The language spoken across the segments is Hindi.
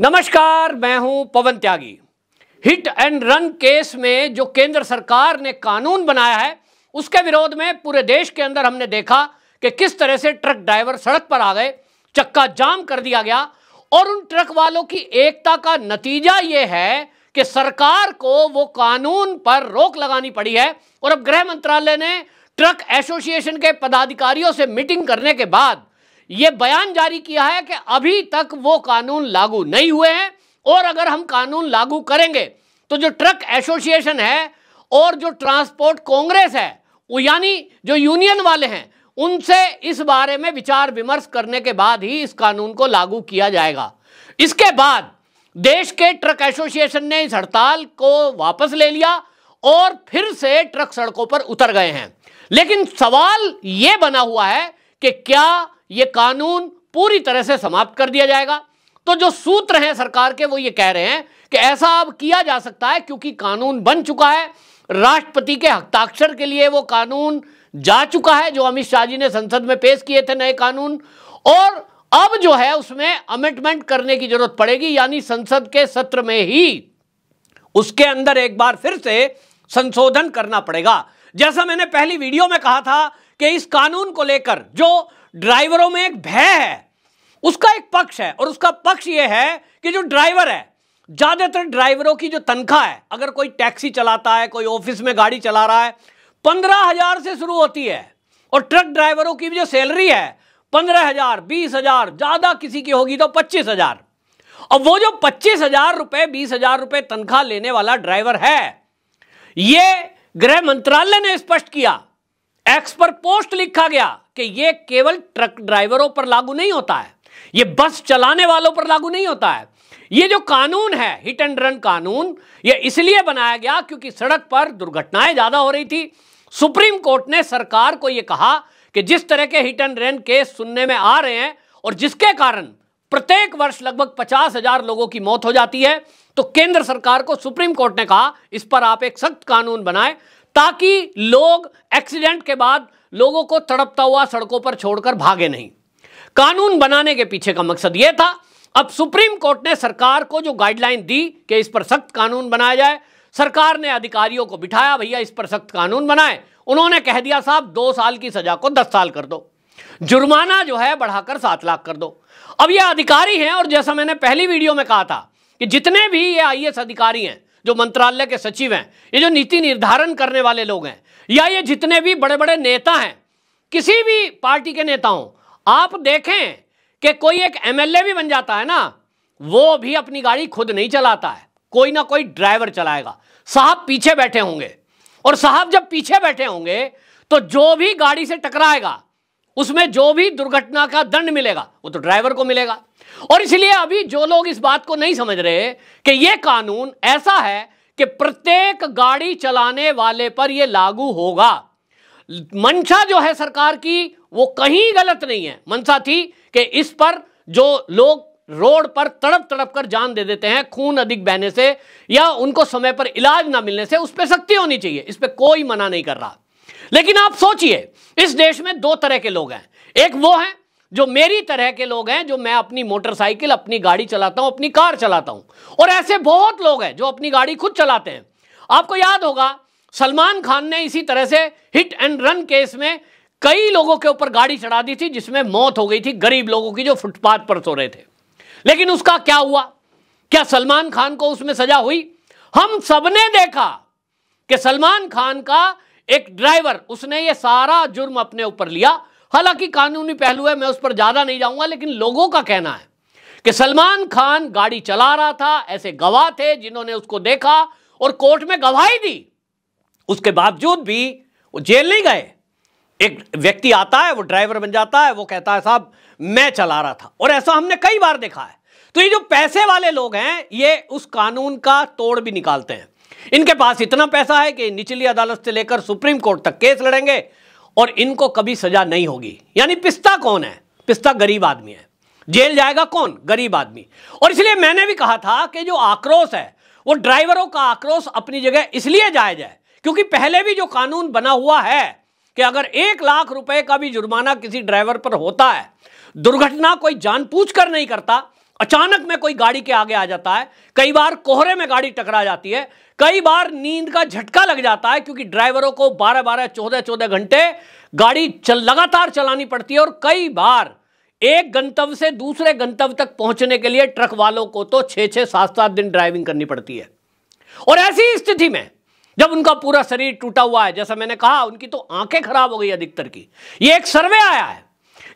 नमस्कार मैं हूं Pawan Tyagi hit and run case में जो केंद्र सरकार ने कानून बनाया है उसके विरोध में पूरे देश के अंदर हमने देखा कि किस तरह से ट्रक ड्राइवर सड़क पर आ गए चक्का जाम कर दिया गया और उन ट्रक वालों की एकता का नतीजा यह है कि सरकार को वो कानून पर रोक लगानी पड़ी है और अब गृह मंत्रालय ने ट्रक एसोसिएशन के पदाधिकारियों से मीटिंग करने के बाद ये बयान जारी किया है कि अभी तक वो कानून लागू नहीं हुए हैं और अगर हम कानून लागू करेंगे तो जो ट्रक एसोसिएशन है और जो ट्रांसपोर्ट कांग्रेस है वो यानी जो यूनियन वाले हैं उनसे इस बारे में विचार विमर्श करने के बाद ही इस कानून को लागू किया जाएगा इसके बाद देश के ट्रक एसोसिएशन ने इस हड़ताल को वापस ले लिया और फिर से ट्रक सड़कों पर उतर गए हैं लेकिन सवाल यह बना हुआ है कि क्या ये कानून पूरी तरह से समाप्त कर दिया जाएगा तो जो सूत्र हैं सरकार के वो ये कह रहे हैं कि ऐसा अब किया जा सकता है क्योंकि कानून बन चुका है राष्ट्रपति के हस्ताक्षर के लिए वो कानून जा चुका है जो अमित शाह जी ने संसद में पेश किए थे नए कानून और अब जो है उसमें अमेंडमेंट करने की जरूरत पड़ेगी यानी संसद के सत्र में ही उसके अंदर एक बार फिर से संशोधन करना पड़ेगा जैसा मैंने पहली वीडियो में कहा था कि इस कानून को लेकर जो ड्राइवरों में एक भय है उसका एक पक्ष है और उसका पक्ष यह है कि जो ड्राइवर है ज़्यादातर ड्राइवरों की जो तनख्वाह है अगर कोई टैक्सी चलाता है कोई ऑफिस में गाड़ी चला रहा है पंद्रह हज़ार से शुरू होती है और ट्रक ड्राइवरों की भी जो सैलरी है पंद्रह हज़ार बीस हज़ार ज़्यादा किसी की होगी तो पच्चीस हज़ार और वो जो पच्चीस हज़ार रुपए बीस हज़ार रुपए तनख्वाह लेने वाला ड्राइवर है यह गृह मंत्रालय ने स्पष्ट किया एक्सपर्ट पोस्ट लिखा गया कि यह केवल ट्रक ड्राइवरों पर लागू नहीं होता है यह बस चलाने वालों पर लागू नहीं होता है यह जो कानून है हिट एंड रन कानून यह इसलिए बनाया गया क्योंकि सड़क पर दुर्घटनाएं ज़्यादा हो रही थी सुप्रीम कोर्ट ने सरकार को यह कहा कि जिस तरह के हिट एंड रन केस सुनने में आ रहे हैं और जिसके कारण प्रत्येक वर्ष लगभग पचास हजार लोगों की मौत हो जाती है तो केंद्र सरकार को सुप्रीम कोर्ट ने कहा इस पर आप एक सख्त कानून बनाए ताकि लोग एक्सीडेंट के बाद लोगों को तड़पता हुआ सड़कों पर छोड़कर भागे नहीं कानून बनाने के पीछे का मकसद यह था अब सुप्रीम कोर्ट ने सरकार को जो गाइडलाइन दी कि इस पर सख्त कानून बनाया जाए सरकार ने अधिकारियों को बिठाया भैया इस पर सख्त कानून बनाए उन्होंने कह दिया साहब दो साल की सजा को दस साल कर दो जुर्माना जो है बढ़ाकर सात लाख कर दो अब ये अधिकारी हैं और जैसा मैंने पहली वीडियो में कहा था कि जितने भी ये आई अधिकारी हैं जो मंत्रालय के सचिव हैं ये जो नीति निर्धारण करने वाले लोग हैं या ये जितने भी बड़े बड़े नेता हैं किसी भी पार्टी के नेता आप देखें कि कोई एक एमएलए भी बन जाता है ना वो भी अपनी गाड़ी खुद नहीं चलाता है कोई ना कोई ड्राइवर चलाएगा साहब पीछे बैठे होंगे और साहब जब पीछे बैठे होंगे तो जो भी गाड़ी से टकराएगा उसमें जो भी दुर्घटना का दंड मिलेगा वो तो ड्राइवर को मिलेगा और इसलिए अभी जो लोग इस बात को नहीं समझ रहे कि यह कानून ऐसा है कि प्रत्येक गाड़ी चलाने वाले पर यह लागू होगा मंशा जो है सरकार की वो कहीं गलत नहीं है मंशा थी कि इस पर जो लोग रोड पर तड़प तड़प कर जान दे देते हैं खून अधिक बहने से या उनको समय पर इलाज ना मिलने से उस पर सख्ती होनी चाहिए इस पर कोई मना नहीं कर रहा लेकिन आप सोचिए इस देश में दो तरह के लोग हैं एक वो हैं जो मेरी तरह के लोग हैं जो मैं अपनी मोटरसाइकिल अपनी गाड़ी चलाता हूं अपनी कार चलाता हूं और ऐसे बहुत लोग हैं जो अपनी गाड़ी खुद चलाते हैं आपको याद होगा सलमान खान ने इसी तरह से हिट एंड रन केस में कई लोगों के ऊपर गाड़ी चढ़ा दी थी जिसमें मौत हो गई थी गरीब लोगों की जो फुटपाथ पर सो रहे थे लेकिन उसका क्या हुआ क्या सलमान खान को उसमें सजा हुई हम सबने देखा कि सलमान खान का एक ड्राइवर उसने ये सारा जुर्म अपने ऊपर लिया हालांकि कानूनी पहलू है मैं उस पर ज़्यादा नहीं जाऊंगा लेकिन लोगों का कहना है कि सलमान खान गाड़ी चला रहा था ऐसे गवाह थे जिन्होंने उसको देखा और कोर्ट में गवाही दी उसके बावजूद भी वो जेल नहीं गए एक व्यक्ति आता है वो ड्राइवर बन जाता है वो कहता है साहब मैं चला रहा था और ऐसा हमने कई बार देखा है तो ये जो पैसे वाले लोग हैं ये उस कानून का तोड़ भी निकालते हैं इनके पास इतना पैसा है कि निचली अदालत से लेकर सुप्रीम कोर्ट तक केस लड़ेंगे और इनको कभी सजा नहीं होगी यानी पिस्ता कौन है पिस्ता गरीब आदमी है जेल जाएगा कौन गरीब आदमी और इसलिए मैंने भी कहा था कि जो आक्रोश है वो ड्राइवरों का आक्रोश अपनी जगह इसलिए जायज है क्योंकि पहले भी जो कानून बना हुआ है कि अगर एक लाख रुपए का भी जुर्माना किसी ड्राइवर पर होता है दुर्घटना कोई कर नहीं करता अचानक में कोई गाड़ी के आगे आ जाता है कई बार कोहरे में गाड़ी टकरा जाती है कई बार नींद का झटका लग जाता है क्योंकि ड्राइवरों को 12 बारह चौदह चौदह घंटे गाड़ी चल लगातार चलानी पड़ती है और कई बार एक गंतव्य से दूसरे गंतव्य तक पहुंचने के लिए ट्रक वालों को तो छह छह सात सात दिन ड्राइविंग करनी पड़ती है और ऐसी स्थिति में जब उनका पूरा शरीर टूटा हुआ है जैसा मैंने कहा उनकी तो आंखें खराब हो गई अधिकतर की यह एक सर्वे आया है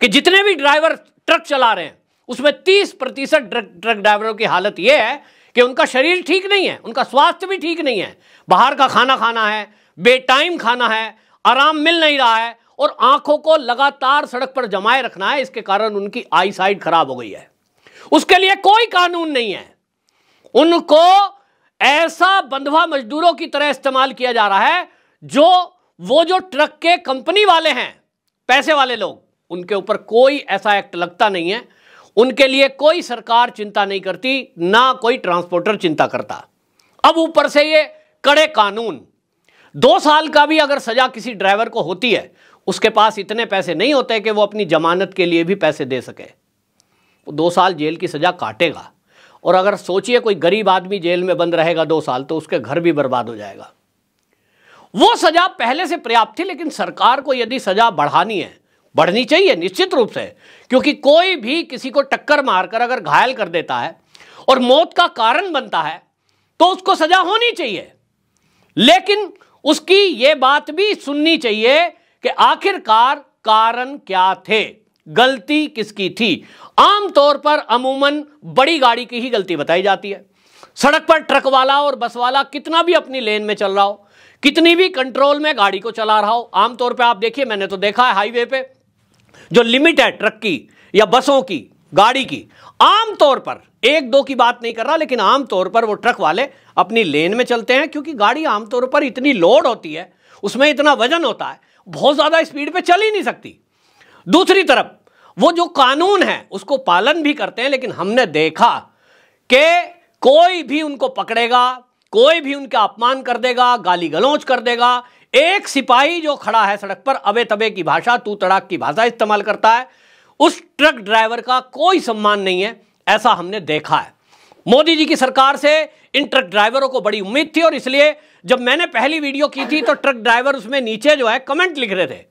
कि जितने भी ड्राइवर ट्रक चला रहे हैं उसमें तीस प्रतिशत ट्रक ट्रक ड्राइवरों की हालत यह है कि उनका शरीर ठीक नहीं है उनका स्वास्थ्य भी ठीक नहीं है बाहर का खाना खाना है बेटाइम खाना है आराम मिल नहीं रहा है और आंखों को लगातार सड़क पर जमाए रखना है इसके कारण उनकी आई साइड खराब हो गई है उसके लिए कोई कानून नहीं है उनको ऐसा बंधवा मजदूरों की तरह इस्तेमाल किया जा रहा है जो वो जो ट्रक के कंपनी वाले हैं पैसे वाले लोग उनके ऊपर कोई ऐसा एक्ट लगता नहीं है उनके लिए कोई सरकार चिंता नहीं करती ना कोई ट्रांसपोर्टर चिंता करता अब ऊपर से ये कड़े कानून दो साल का भी अगर सजा किसी ड्राइवर को होती है उसके पास इतने पैसे नहीं होते कि वो अपनी जमानत के लिए भी पैसे दे सके वो दो साल जेल की सजा काटेगा और अगर सोचिए कोई गरीब आदमी जेल में बंद रहेगा दो साल तो उसके घर भी बर्बाद हो जाएगा वो सजा पहले से पर्याप्त थी लेकिन सरकार को यदि सजा बढ़ानी है बढ़नी चाहिए निश्चित रूप से क्योंकि कोई भी किसी को टक्कर मारकर अगर घायल कर देता है और मौत का कारण बनता है तो उसको सजा होनी चाहिए लेकिन उसकी यह बात भी सुननी चाहिए कि आखिरकार कारण क्या थे गलती किसकी थी आमतौर पर अमूमन बड़ी गाड़ी की ही गलती बताई जाती है सड़क पर ट्रक वाला और बस वाला कितना भी अपनी लेन में चल रहा हो कितनी भी कंट्रोल में गाड़ी को चला रहा हो आमतौर पर आप देखिए मैंने तो देखा है हाईवे पर जो लिमिट है ट्रक की या बसों की गाड़ी की आमतौर पर एक दो की बात नहीं कर रहा लेकिन आमतौर पर वो ट्रक वाले अपनी लेन में चलते हैं क्योंकि गाड़ी आमतौर पर इतनी लोड होती है उसमें इतना वजन होता है बहुत ज़्यादा स्पीड पे चल ही नहीं सकती दूसरी तरफ वो जो कानून है उसको पालन भी करते हैं लेकिन हमने देखा कि कोई भी उनको पकड़ेगा कोई भी उनका अपमान कर देगा गाली गलौज कर देगा एक सिपाही जो खड़ा है सड़क पर अबे तबे की भाषा तू तड़ाक की भाषा इस्तेमाल करता है उस ट्रक ड्राइवर का कोई सम्मान नहीं है ऐसा हमने देखा है मोदी जी की सरकार से इन ट्रक ड्राइवरों को बड़ी उम्मीद थी और इसलिए जब मैंने पहली वीडियो की थी तो ट्रक ड्राइवर उसमें नीचे जो है कमेंट लिख रहे थे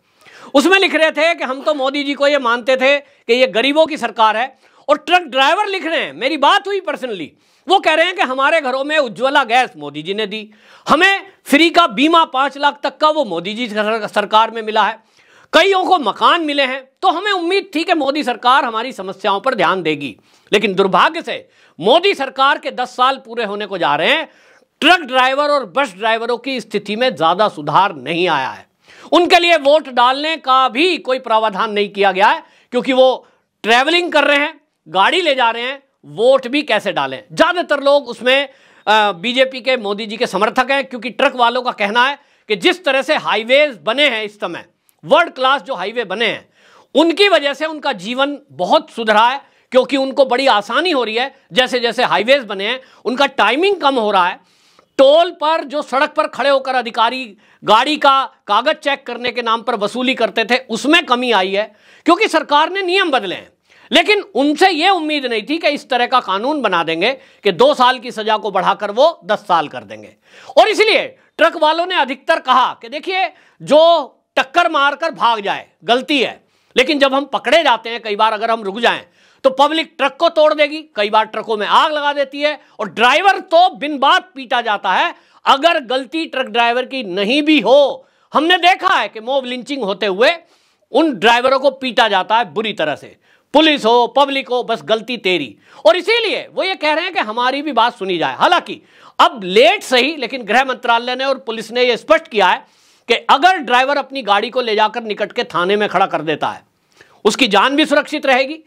उसमें लिख रहे थे कि हम तो मोदी जी को ये मानते थे कि ये गरीबों की सरकार है और ट्रक ड्राइवर लिख रहे हैं मेरी बात हुई पर्सनली वो कह रहे हैं कि हमारे घरों में उज्ज्वला गैस मोदी जी ने दी हमें फ्री का बीमा पांच लाख तक का वो मोदी जी सरकार में मिला है कईयों को मकान मिले हैं तो हमें उम्मीद थी कि मोदी सरकार हमारी समस्याओं पर ध्यान देगी लेकिन दुर्भाग्य से मोदी सरकार के 10 साल पूरे होने को जा रहे हैं ट्रक ड्राइवर और बस ड्राइवरों की स्थिति में ज़्यादा सुधार नहीं आया है उनके लिए वोट डालने का भी कोई प्रावधान नहीं किया गया है क्योंकि वो ट्रेवलिंग कर रहे हैं गाड़ी ले जा रहे हैं वोट भी कैसे डालें ज़्यादातर लोग उसमें बीजेपी के मोदी जी के समर्थक हैं क्योंकि ट्रक वालों का कहना है कि जिस तरह से हाईवेज बने हैं इस समय वर्ल्ड क्लास जो हाईवे बने हैं उनकी वजह से उनका जीवन बहुत सुधरा है क्योंकि उनको बड़ी आसानी हो रही है जैसे जैसे हाईवेज बने हैं उनका टाइमिंग कम हो रहा है टोल पर जो सड़क पर खड़े होकर अधिकारी गाड़ी का कागज चेक करने के नाम पर वसूली करते थे उसमें कमी आई है क्योंकि सरकार ने नियम बदले हैं लेकिन उनसे यह उम्मीद नहीं थी कि इस तरह का कानून बना देंगे कि दो साल की सजा को बढ़ाकर वो दस साल कर देंगे और इसलिए ट्रक वालों ने अधिकतर कहा कि देखिए जो टक्कर मारकर भाग जाए गलती है लेकिन जब हम पकड़े जाते हैं कई बार अगर हम रुक जाएं तो पब्लिक ट्रक को तोड़ देगी कई बार ट्रकों में आग लगा देती है और ड्राइवर तो बिन बात पीटा जाता है अगर गलती ट्रक ड्राइवर की नहीं भी हो हमने देखा है कि मोब लिंचिंग होते हुए उन ड्राइवरों को पीटा जाता है बुरी तरह से पुलिस हो पब्लिक हो बस गलती तेरी और इसीलिए वो ये कह रहे हैं कि हमारी भी बात सुनी जाए हालांकि अब लेट सही लेकिन गृह मंत्रालय ने और पुलिस ने यह स्पष्ट किया है कि अगर ड्राइवर अपनी गाड़ी को ले जाकर निकट के थाने में खड़ा कर देता है उसकी जान भी सुरक्षित रहेगी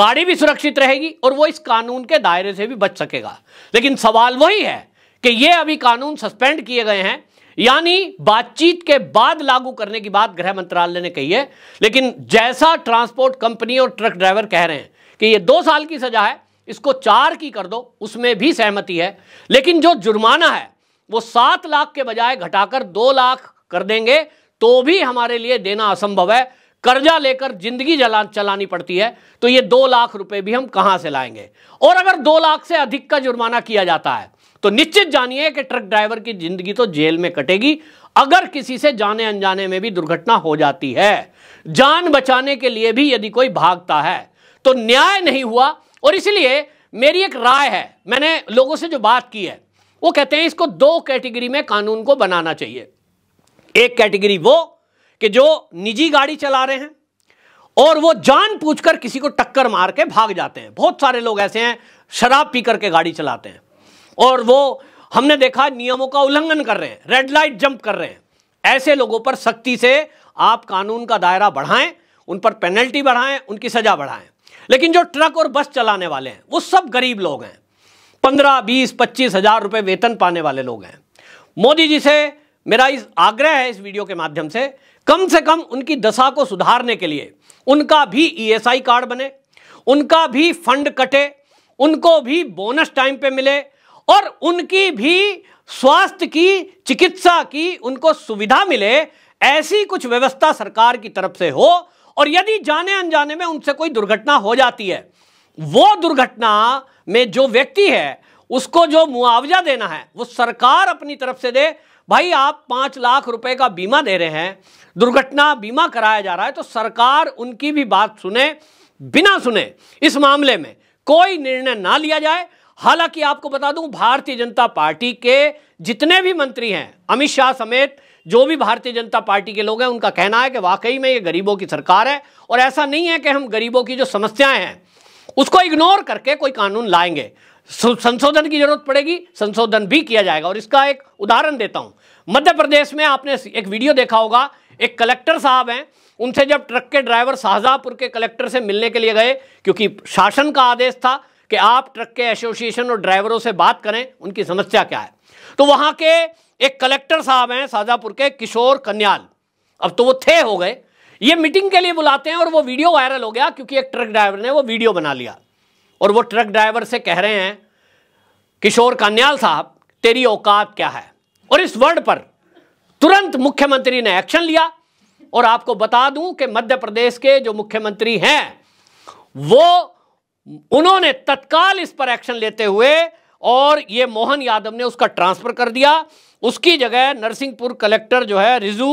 गाड़ी भी सुरक्षित रहेगी और वो इस कानून के दायरे से भी बच सकेगा लेकिन सवाल वही है कि ये अभी कानून सस्पेंड किए गए हैं यानी बातचीत के बाद लागू करने की बात गृह मंत्रालय ने कही है लेकिन जैसा ट्रांसपोर्ट कंपनी और ट्रक ड्राइवर कह रहे हैं कि ये दो साल की सजा है इसको चार की कर दो उसमें भी सहमति है लेकिन जो जुर्माना है वो सात लाख के बजाय घटाकर दो लाख कर देंगे तो भी हमारे लिए देना असंभव है कर्जा लेकर जिंदगी जला चलानी पड़ती है तो ये दो लाख रुपए भी हम कहां से लाएंगे और अगर दो लाख से अधिक का जुर्माना किया जाता है तो निश्चित जानिए कि ट्रक ड्राइवर की जिंदगी तो जेल में कटेगी अगर किसी से जाने अनजाने में भी दुर्घटना हो जाती है जान बचाने के लिए भी यदि कोई भागता है तो न्याय नहीं हुआ और इसलिए मेरी एक राय है मैंने लोगों से जो बात की है वो कहते हैं इसको दो कैटेगरी में कानून को बनाना चाहिए एक कैटेगरी वो कि जो निजी गाड़ी चला रहे हैं और वो जान पूछकर किसी को टक्कर मार के भाग जाते हैं बहुत सारे लोग ऐसे हैं शराब पीकर के गाड़ी चलाते हैं और वो हमने देखा नियमों का उल्लंघन कर रहे हैं रेड लाइट जंप कर रहे हैं ऐसे लोगों पर सख्ती से आप कानून का दायरा बढ़ाएं उन पर पेनल्टी बढ़ाएं उनकी सजा बढ़ाएं लेकिन जो ट्रक और बस चलाने वाले हैं वो सब गरीब लोग हैं पंद्रह बीस पच्चीस हजार रुपए वेतन पाने वाले लोग हैं मोदी जी से मेरा इस आग्रह है इस वीडियो के माध्यम से कम से कम उनकी दशा को सुधारने के लिए उनका भी ईएसआई e कार्ड बने उनका भी फंड कटे उनको भी बोनस टाइम पे मिले और उनकी भी स्वास्थ्य की चिकित्सा की उनको सुविधा मिले ऐसी कुछ व्यवस्था सरकार की तरफ से हो और यदि जाने अनजाने में उनसे कोई दुर्घटना हो जाती है वो दुर्घटना में जो व्यक्ति है उसको जो मुआवजा देना है वो सरकार अपनी तरफ से दे भाई आप पांच लाख रुपए का बीमा दे रहे हैं दुर्घटना बीमा कराया जा रहा है तो सरकार उनकी भी बात सुने बिना सुने इस मामले में कोई निर्णय ना लिया जाए हालांकि आपको बता दूं भारतीय जनता पार्टी के जितने भी मंत्री हैं अमित शाह समेत जो भी भारतीय जनता पार्टी के लोग हैं उनका कहना है कि वाकई में ये गरीबों की सरकार है और ऐसा नहीं है कि हम गरीबों की जो समस्याएं हैं उसको इग्नोर करके कोई कानून लाएंगे संशोधन की जरूरत पड़ेगी संशोधन भी किया जाएगा और इसका एक उदाहरण देता हूं मध्य प्रदेश में आपने एक वीडियो देखा होगा एक कलेक्टर साहब हैं उनसे जब ट्रक के ड्राइवर शाहजहापुर के कलेक्टर से मिलने के लिए गए क्योंकि शासन का आदेश था कि आप ट्रक के एसोसिएशन और ड्राइवरों से बात करें उनकी समस्या क्या है तो वहां के एक कलेक्टर साहब हैं साजापुर के किशोर कन्याल अब तो वो थे हो गए ये मीटिंग के लिए बुलाते हैं और वो वीडियो वायरल हो गया क्योंकि एक ट्रक ड्राइवर ने वो वीडियो बना लिया और वो ट्रक ड्राइवर से कह रहे हैं किशोर कन्याल साहब तेरी औकात क्या है और इस वर्ड पर तुरंत मुख्यमंत्री ने एक्शन लिया और आपको बता दूं कि मध्य प्रदेश के जो मुख्यमंत्री हैं वो उन्होंने तत्काल इस पर एक्शन लेते हुए और ये मोहन यादव ने उसका ट्रांसफर कर दिया उसकी जगह नरसिंहपुर कलेक्टर जो है रिजू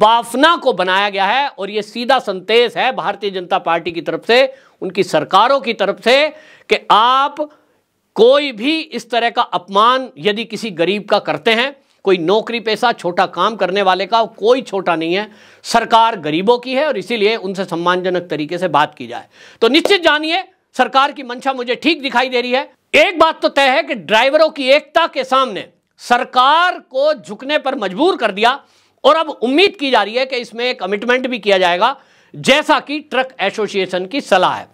बाफना को बनाया गया है और ये सीधा संदेश है भारतीय जनता पार्टी की तरफ से उनकी सरकारों की तरफ से कि आप कोई भी इस तरह का अपमान यदि किसी गरीब का करते हैं कोई नौकरी पेशा छोटा काम करने वाले का कोई छोटा नहीं है सरकार गरीबों की है और इसीलिए उनसे सम्मानजनक तरीके से बात की जाए तो निश्चित जानिए सरकार की मंशा मुझे ठीक दिखाई दे रही है एक बात तो तय है कि ड्राइवरों की एकता के सामने सरकार को झुकने पर मजबूर कर दिया और अब उम्मीद की जा रही है कि इसमें कमिटमेंट भी किया जाएगा जैसा कि ट्रक एसोसिएशन की सलाह है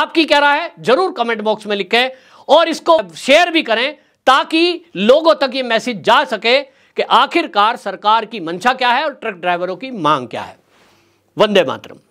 आपकी क्या रहा है जरूर कमेंट बॉक्स में लिखें और इसको शेयर भी करें ताकि लोगों तक ये मैसेज जा सके कि आखिरकार सरकार की मंशा क्या है और ट्रक ड्राइवरों की मांग क्या है वंदे मातरम